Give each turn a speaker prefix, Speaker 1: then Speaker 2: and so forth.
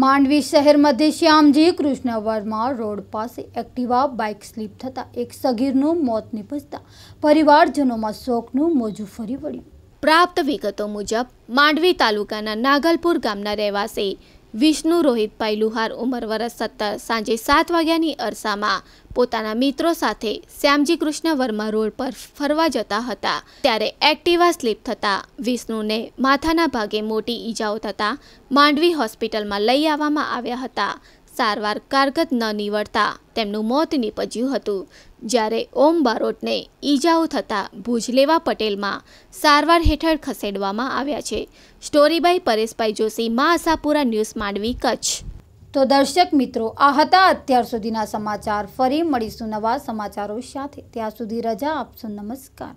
Speaker 1: માંડવી શહેર શ્યામજી કૃષ્ણ વર્મા રોડ પાસે Activa bike slip
Speaker 2: થતાં એક સગીરનું મોત નિપજતા પરિવારજનોમાં શોકનું મોજું ફરી વળ્યું પ્રાપ્ત વિગતો મુજબ માંડવી તાલુકાના નાગલપુર ગામના રહેવાસી વિષ્ણુ રોહિત પૈલુહાર ઉંમર વરસ સત્તર સાંજે સાત વાગ્યાની અરસામાં પોતાના મિત્રો સાથે શ્યામજી કૃષ્ણ વર્મા રોડ પર ફરવા જતા હતા ત્યારે એક્ટિવા સ્લીપ થતાં વિષ્ણુને માથાના ભાગે મોટી ઈજાઓ થતાં માંડવી હોસ્પિટલમાં લઈ આવવામાં આવ્યા હતા સારવાર કારગત ન નીવડતા તેમનું મોત નીપજ્યું હતું જ્યારે ઓમ બારોટને ઈજાઓ થતાં ભુજલેવા પટેલમાં સારવાર હેઠળ ખસેડવામાં આવ્યા છે સ્ટોરી બાય પરેશભાઈ જોશી મા આશાપુરા ન્યૂઝ માંડવી કચ્છ તો દર્શક મિત્રો આ હતા અત્યાર સુધીના સમાચાર ફરી મળીશું
Speaker 1: નવા સમાચારો સાથે ત્યાં સુધી રજા આપશો નમસ્કાર